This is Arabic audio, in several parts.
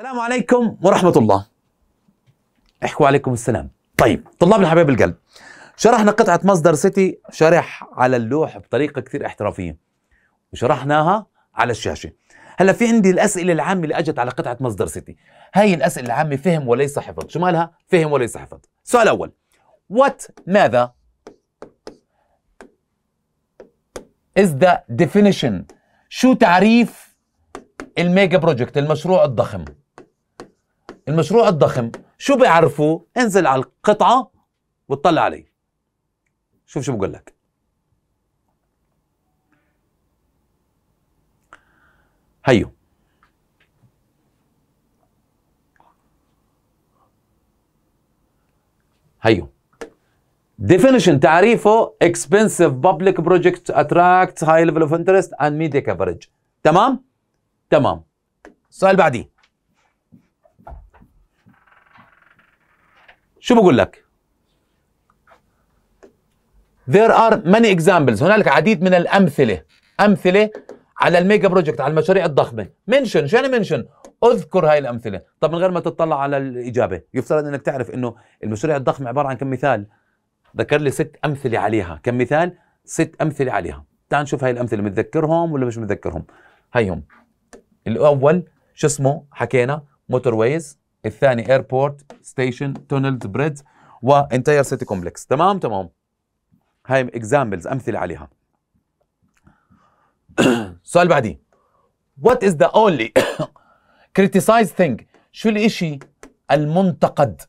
السلام عليكم ورحمة الله احكوا عليكم السلام طيب طلاب الحبيب القلب شرحنا قطعة مصدر سيتي شرح على اللوح بطريقة كثير احترافية وشرحناها على الشاشة هلا في عندي الأسئلة العامة اللي أجت على قطعة مصدر سيتي هاي الأسئلة العامة فهم وليس حفظ شو مالها؟ فهم وليس حفظ السؤال الأول وات ماذا is the definition شو تعريف الميجا بروجكت المشروع الضخم المشروع الضخم شو بيعرفوه انزل على القطعة وتطلع علي شوف شو بقول لك هيو هيو definition تعريفه expensive public project attracts high level of interest and media coverage تمام تمام السؤال بعديه شو بقول لك there are many examples هنالك عديد من الامثله امثله على الميجا بروجكت على المشاريع الضخمه منشن شو يعني منشن اذكر هاي الامثله طب من غير ما تطلع على الاجابه يفترض انك تعرف انه المشاريع الضخمه عباره عن كم مثال ذكر لي ست امثله عليها كم مثال ست امثله عليها تعال نشوف هاي الامثله متذكرهم ولا مش متذكرهم هيهم الاول شو اسمه حكينا موتور ويز الثاني ايربورت ستيشن تونلز بريد وانتاير سيتي كومبلكس تمام تمام هاي اكزامبلز امثله عليها السؤال بعدين وات از ذا اونلي كريتيسايز ثينج شو الاشي المنتقد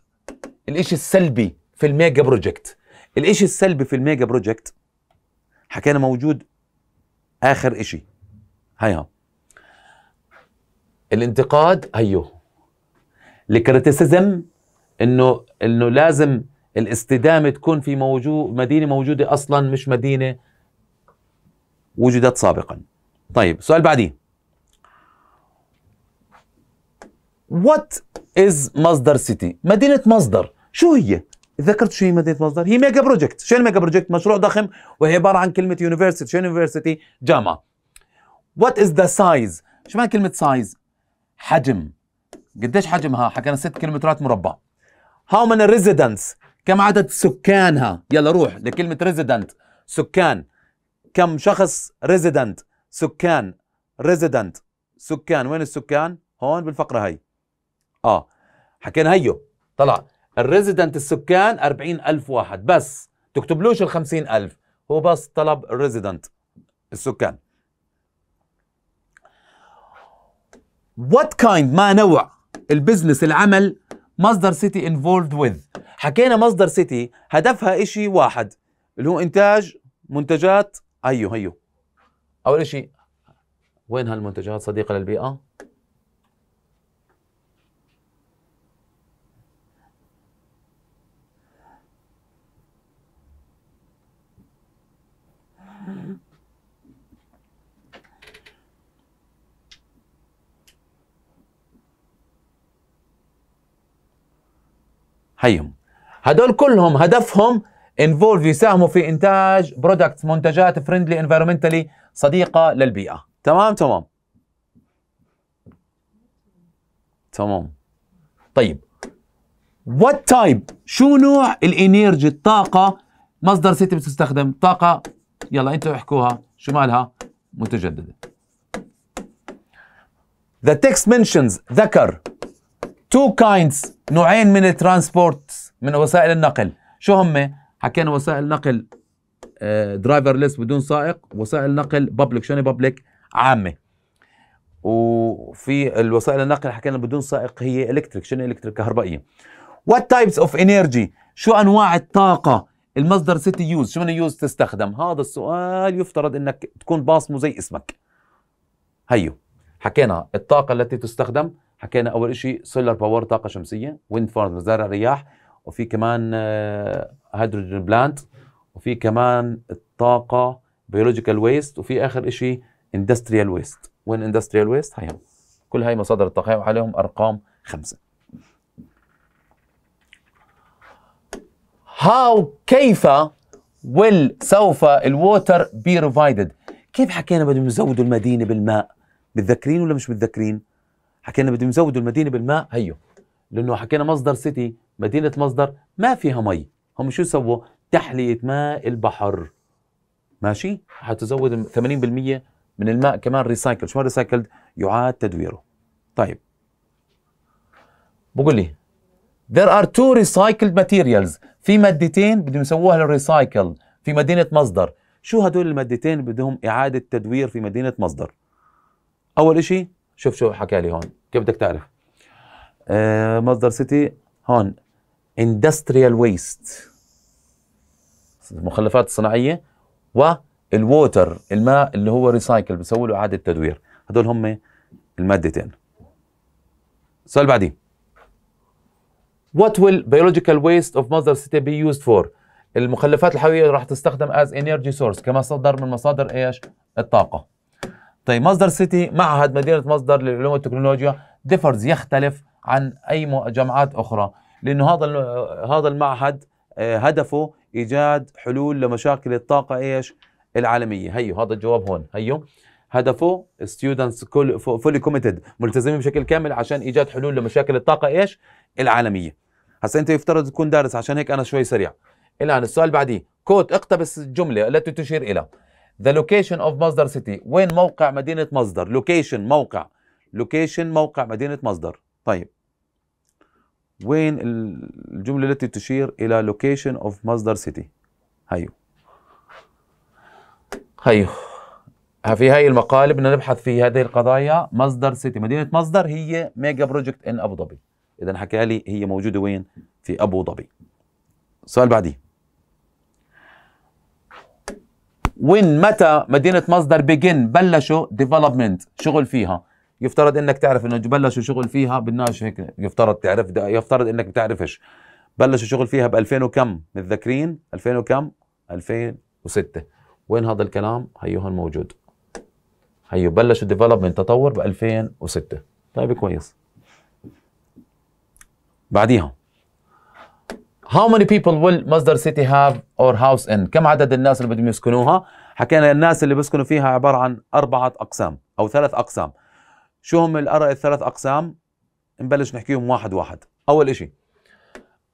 الاشي السلبي في الميجا بروجكت الاشي السلبي في الميجا بروجكت حكينا موجود اخر اشي هيها الانتقاد هيو الكريتيسيزم انه انه لازم الاستدامه تكون في موجود مدينه موجوده اصلا مش مدينه وجدت سابقا طيب السؤال بعدي وات از مصدر سيتي مدينه مصدر شو هي ذكرت شو هي مدينه مصدر هي ميجا بروجكت شو الميجا بروجكت مشروع ضخم وهي عباره عن كلمه يونيفرسيتي شو يونيفرسيتي جامعه وات از ذا سايز شو معنى كلمه سايز حجم قديش حجمها حكينا 6 كيلومترات مربع هاو ماني ريزيدنتس كم عدد سكانها يلا روح لكلمه ريزيدنت سكان كم شخص ريزيدنت سكان ريزيدنت سكان وين السكان هون بالفقره هي اه حكينا هيو طلع الريزيدنت السكان 40000 واحد بس تكتبلوش ال 50000 هو بس طلب الريزيدنت السكان What kind ما نوع البزنس العمل مصدر سيتي انفولد وذ حكينا مصدر سيتي هدفها إشي واحد اللي هو إنتاج منتجات ايوه هيو أول شيء وين هالمنتجات صديقة للبيئة؟ هيهم هدول كلهم هدفهم انفولف يساهموا في انتاج برودكت منتجات فريندلي انفيرمنتالي صديقه للبيئه تمام تمام تمام طيب وات تايب شو نوع الانرجي الطاقه مصدر سيتي بتستخدم طاقه يلا انتوا احكوها شو مالها متجدده The text mentions ذكر تو كايندز نوعين من الترانسبورت من وسائل النقل شو هم حكينا وسائل نقل درايفر آه، ليس بدون سائق وسائل نقل بابليك شو بابليك عامه وفي الوسائل النقل حكينا بدون سائق هي الكتريك شنو الكتريك كهربائيه وات تايبس اوف انرجي شو انواع الطاقه المصدر سيتي يوز شو من يوز تستخدم هذا السؤال يفترض انك تكون باصمه زي اسمك هيو حكينا الطاقه التي تستخدم حكينا اول شيء سولار باور طاقه شمسيه ويند فارم مزارع رياح وفي كمان هيدروجين آه، بلانت وفي كمان الطاقه بيولوجيكال ويست وفي اخر شيء اندستريال ويست وين اندستريال ويست هاي كل هاي مصادر الطاقه وعليهم ارقام خمسه هاو كيف ويل سوف الووتر بي ريفايدد كيف حكينا بدهم يزودوا المدينه بالماء متذكرين ولا مش متذكرين حكينا بدهم يزودوا المدينه بالماء هيو لانه حكينا مصدر سيتي مدينه مصدر ما فيها مي هم شو سووا تحليه ماء البحر ماشي حتزود 80% من الماء كمان ريسايكل شو ما ريسايكلد يعاد تدويره طيب بقول لي there are two recycled materials في مادتين بدهم يسووها للريسايكل في مدينه مصدر شو هدول المادتين بدهم اعاده تدوير في مدينه مصدر اول شيء شوف شو حكى لي هون كيف بدك تعرف آه مصدر سيتي هون اندستريال ويست المخلفات الصناعيه والووتر الماء اللي هو ريسايكل بيسوي له اعاده تدوير هدول هم المادتين السؤال بعدي What will biological waste of Mother City be used for? المخلفات الحيوية راح تستخدم as energy source كمصدر من مصادر ايش؟ الطاقة. طيب مصدر سيتي معهد مدينه مصدر للعلوم والتكنولوجيا ديفرز يختلف عن اي جامعات اخرى لانه هذا هذا المعهد آه، هدفه ايجاد حلول لمشاكل الطاقه ايش العالميه هيو هذا الجواب هون هيو هدفه ستودنتس فولي كوميتد ملتزمين بشكل كامل عشان ايجاد حلول لمشاكل الطاقه ايش العالميه هسا انت يفترض تكون دارس عشان هيك انا شوي سريع الان السؤال بعديه كوت اقتبس الجمله التي تشير الى ذا لوكيشن اوف مصدر سيتي وين موقع مدينه مصدر لوكيشن موقع لوكيشن موقع مدينه مصدر طيب وين الجمله التي تشير الى لوكيشن اوف مصدر سيتي هيو هيو في هاي المقالة بدنا نبحث في هذه القضايا مصدر سيتي مدينة مصدر هي ميجا بروجكت ان أبو ظبي إذا حكى لي هي موجودة وين في أبو ظبي سؤال بعديه وين متى مدينه مصدر بيجن بلشوا ديفلوبمنت شغل فيها يفترض انك تعرف انه بلشوا شغل فيها بدناش هيك يفترض تعرف يفترض انك بتعرفش بلشوا شغل فيها ب 2000 وكم متذكرين 2000 وكم 2006 وين هذا الكلام هيو هون موجود هيو بلشوا ديفلوبمنت تطور ب 2006 طيب كويس بعديها How many people will Masdar city have or house in? كم عدد الناس اللي بدهم يسكنوها؟ حكينا الناس اللي بيسكنوا فيها عبارة عن أربعة أقسام أو ثلاث أقسام. شو هم الثلاث أقسام؟ نبلش نحكيهم واحد واحد. أول إشي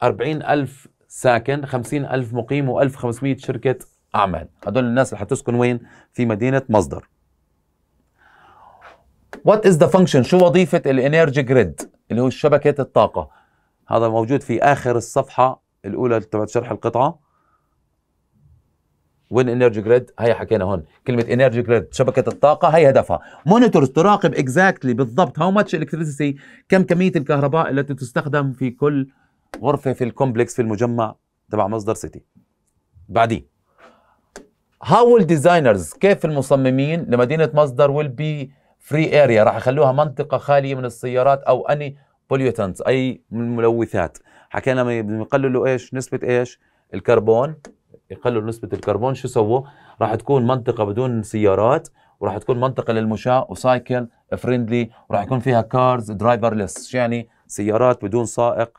40 ألف ساكن 50 ألف مقيم و1500 شركة أعمال هدول الناس اللي حتسكن وين؟ في مدينة مصدر What is the function؟ شو وظيفة الانرجي جريد اللي هو شبكة الطاقة؟ هذا موجود في آخر الصفحة الاولى تبعت شرح القطعه وين انرجي جريد هي حكينا هون كلمه انرجي جريد شبكه الطاقه هي هدفها مونيتور تراقب اكزاكتلي بالضبط هاو ماتش الكتريسيتي كم كميه الكهرباء التي تستخدم في كل غرفه في الكومبلكس في المجمع تبع مصدر سيتي بعدين هاو الديزاينرز كيف المصممين لمدينه مصدر ويل بي فري اريا راح يخلوها منطقه خاليه من السيارات او اني بوليوتنتس اي من الملوثات حكينا بدهم يقللوا ايش نسبه ايش الكربون يقللوا نسبه الكربون شو سووا راح تكون منطقه بدون سيارات وراح تكون منطقه للمشاة وسايكل فريندلي وراح يكون فيها كارز درايفرلس يعني سيارات بدون سائق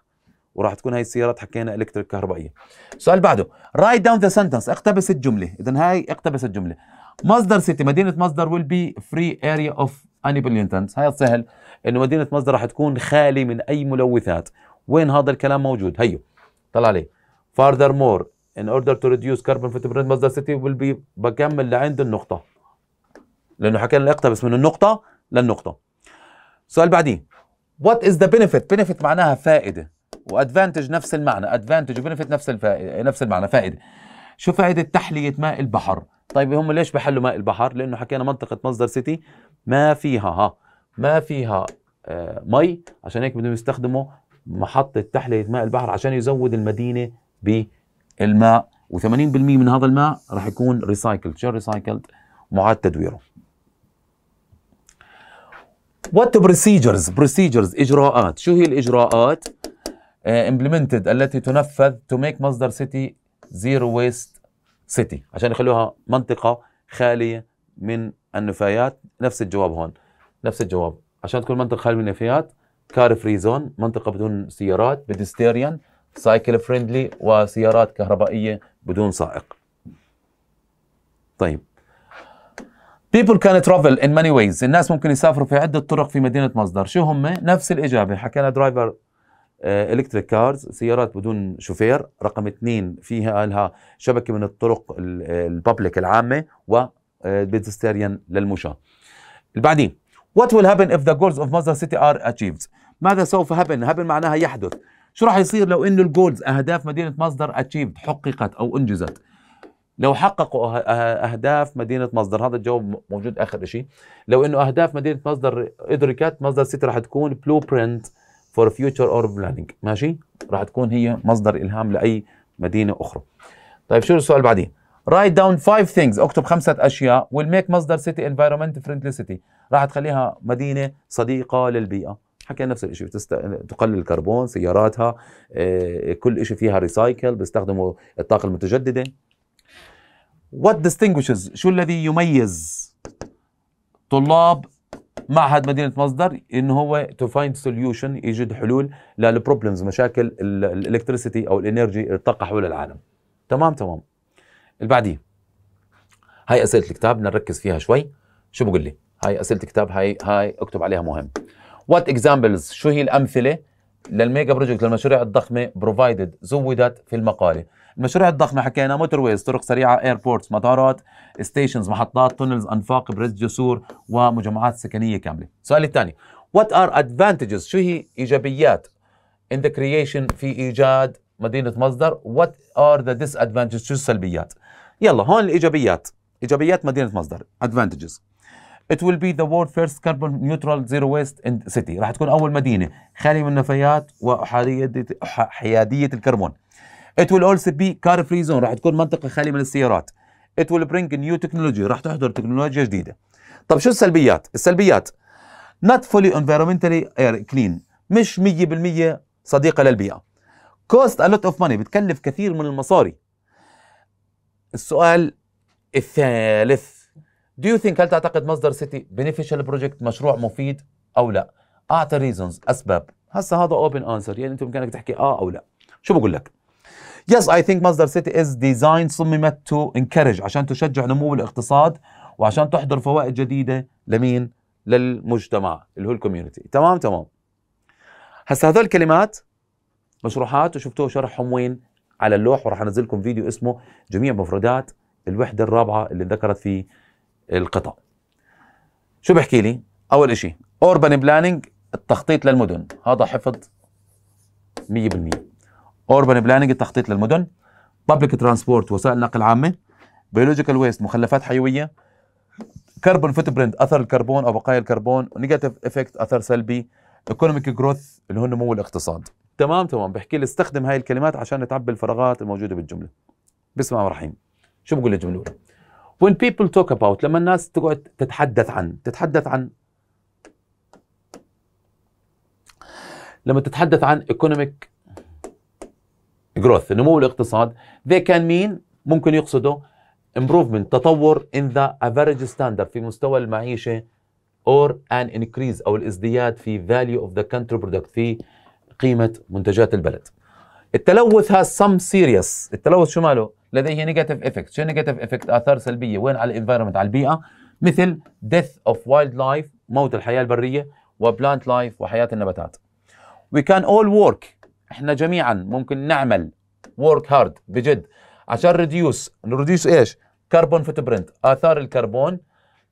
وراح تكون هاي السيارات حكينا الكتريك كهربائيه السؤال بعده رايت داون ذا سنتنس اقتبس الجمله اذا هاي اقتبس الجمله مصدر سيتي مدينه مصدر ويل بي فري اريا اوف انيبل نيوتنز هاي سهل انه مدينه مصدر راح تكون خالي من اي ملوثات وين هذا الكلام موجود هيو طلع عليه فاردر مور ان اوردر تو ريديوس كربون فوت برنت مصدر سيتي ويل بي بكمل لعند النقطه لانه حكينا لنا اقتبس من النقطه للنقطه سؤال بعديه وات از ذا بينفيت بينفيت معناها فائده وادفانتج نفس المعنى ادفانتج وبينفيت نفس الفائده نفس المعنى فائده شو فائده تحليه ماء البحر طيب هم ليش بحلوا ماء البحر لانه حكينا منطقه مصدر سيتي ما فيها ها ما فيها آه مي عشان هيك بدهم يستخدموا محطه تحليه ماء البحر عشان يزود المدينه بالماء و80% من هذا الماء راح يكون ريسايكل شو ريسايكلد معاد تدويره وات بروسيجرز بروسيجرز اجراءات شو هي الاجراءات امبلمنتد آه، التي تنفذ تو ميك مصدر سيتي زيرو ويست سيتي عشان يخلوها منطقة خالية من النفايات نفس الجواب هون نفس الجواب عشان تكون منطقة خالية من النفايات كار فري زون منطقة بدون سيارات بيدستيريان سايكل فريندلي وسيارات كهربائية بدون سائق طيب People can travel in many ways الناس ممكن يسافروا في عدة طرق في مدينة مصدر شو هم؟ نفس الإجابة حكينا درايفر الكتريك آه، كارز سيارات بدون شوفير رقم اثنين فيها لها شبكه من الطرق الببليك العامه وبيدستيريان آه، للمشاة بعدين what will happen if the goals of Mazda city are achieved ماذا سوف happen happen معناها يحدث شو راح يصير لو انه الجولز اهداف مدينه مصدر اتشيفد حققت او انجزت لو حققوا أه-، اهداف مدينه مصدر هذا الجواب موجود اخر شيء لو انه اهداف مدينه مصدر ادركت مصدر سيتي راح تكون بلو برنت فور فيوتشر اور بلاننج ماشي راح تكون هي مصدر الهام لاي مدينه اخرى طيب شو السؤال بعدين رايت داون فايف ثينجز اكتب خمسه اشياء ويل ميك مصدر سيتي انفايرمنت فريندلي سيتي راح تخليها مدينه صديقه للبيئه حكى نفس الشيء بتست... تقلل الكربون سياراتها آه، كل شيء فيها ريسايكل بيستخدموا الطاقه المتجدده وات ديستينجوشز شو الذي يميز طلاب معهد مدينه مصدر ان هو تو فايند سوليوشن يجد حلول للبروبلمز مشاكل الالكتريسيتي او الانرجي الطاقه حول العالم تمام تمام اللي بعديه هاي اسئله الكتاب بدنا نركز فيها شوي شو بقول لي هاي اسئله الكتاب هاي هاي اكتب عليها مهم وات اكزامبلز شو هي الامثله للميجا بروجكت للمشاريع الضخمه بروفايدد زودت في المقاله المشاريع الضخمه حكينا موتور ويز طرق سريعه ايربورتس مطارات ستيشنز محطات تونلز انفاق برز جسور ومجمعات سكنيه كامله السؤال الثاني وات ار ادفانتجز شو هي ايجابيات in the creation في ايجاد مدينه مصدر وات ار ذا ديس ادفانتجز شو السلبيات يلا هون الايجابيات ايجابيات مدينه مصدر ادفانتجز It will be the world first carbon neutral zero waste city راح تكون اول مدينه خاليه من النفايات وحياديه الكربون It will also be car free zone راح تكون منطقة خالية من السيارات. It will bring new technology راح تحضر تكنولوجيا جديدة. طب شو السلبيات؟ السلبيات not fully environmentally clean مش 100% صديقة للبيئة. Cost a lot of money بتكلف كثير من المصاري. السؤال الثالث Do you think هل تعتقد مصدر سيتي beneficial project مشروع مفيد أو لا؟ أعطي reasons أسباب هسا هذا open answer يعني أنت بإمكانك تحكي آه أو لا شو بقول لك؟ Yes, I think Masdar city is designed صممت to encourage عشان تشجع نمو الاقتصاد وعشان تحضر فوائد جديدة لمين؟ للمجتمع اللي هو الكوميونتي تمام تمام هسا هذول الكلمات مشروحات وشفتوه شرحهم وين على اللوح وراح انزل لكم فيديو اسمه جميع مفردات الوحده الرابعه اللي ذكرت فيه القطع شو بحكي لي اول شيء اوربن بلاننج التخطيط للمدن هذا حفظ 100% اوربن بلاننج التخطيط للمدن بابليك ترانسبورت وسائل النقل العامه بيولوجيكال ويست مخلفات حيويه كربون فوت برنت اثر الكربون او بقايا الكربون نيجاتيف افكت اثر سلبي ايكونوميك جروث اللي هو نمو الاقتصاد تمام تمام بحكي لي استخدم هاي الكلمات عشان تعبي الفراغات الموجوده بالجمله بسم الله الرحمن شو بقول الجمله الاولى when people talk about لما الناس تقعد تتحدث عن تتحدث عن لما تتحدث عن economic growth نمو الاقتصاد they can mean ممكن يقصدوا improvement تطور in the average standard في مستوى المعيشة or an increase أو الازدياد في value of the country product في قيمة منتجات البلد التلوث has some serious التلوث شو ماله؟ لديه negative effects شو نيجاتيف افكت آثار سلبية وين على environment على البيئة مثل death of wildlife موت الحياة البرية و plant life وحياة النباتات we can all work احنا جميعا ممكن نعمل ورك هارد بجد عشان ريديوس ريديوس ايش؟ كربون فوت برنت اثار الكربون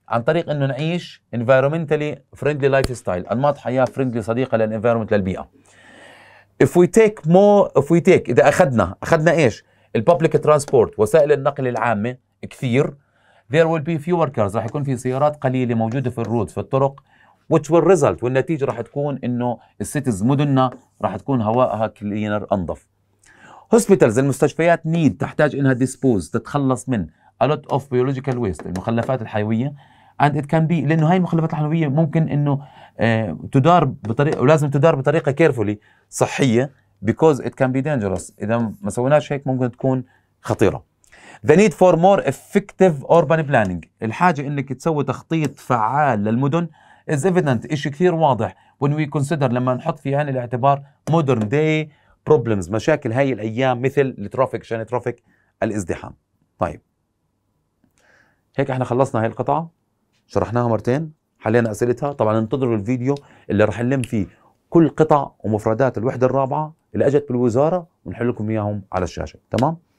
عن طريق انه نعيش انفايرمنتالي فريندلي لايف ستايل انماط حياه فريندلي صديقه للانفايرمنت للبيئه if we take more if we take اذا اخذنا اخذنا ايش الببليك ترانسبورت وسائل النقل العامه كثير there will be few workers راح يكون في سيارات قليله موجوده في الرودز في الطرق which will result والنتيجه راح تكون انه السيتيز مدننا راح تكون هوائها كلينر انظف هوسبيتالز المستشفيات نيد تحتاج انها ديسبوز تتخلص من a lot of biological waste المخلفات الحيويه and it can be لانه هاي المخلفات الحيويه ممكن انه آه تدار بطريقه ولازم تدار بطريقه كيرفولي صحيه because it can be dangerous اذا ما سويناش هيك ممكن تكون خطيره The need for more effective urban planning الحاجة انك تسوي تخطيط فعال للمدن از ايفيدنت شيء كثير واضح when we consider لما نحط في عين الاعتبار modern day problems مشاكل هاي الايام مثل الترافيك شان ترافيك الازدحام طيب هيك احنا خلصنا هاي القطعه شرحناها مرتين حلينا اسئلتها طبعا انتظروا الفيديو اللي راح نلم فيه كل قطع ومفردات الوحده الرابعه اللي اجت بالوزاره ونحل لكم اياهم على الشاشه تمام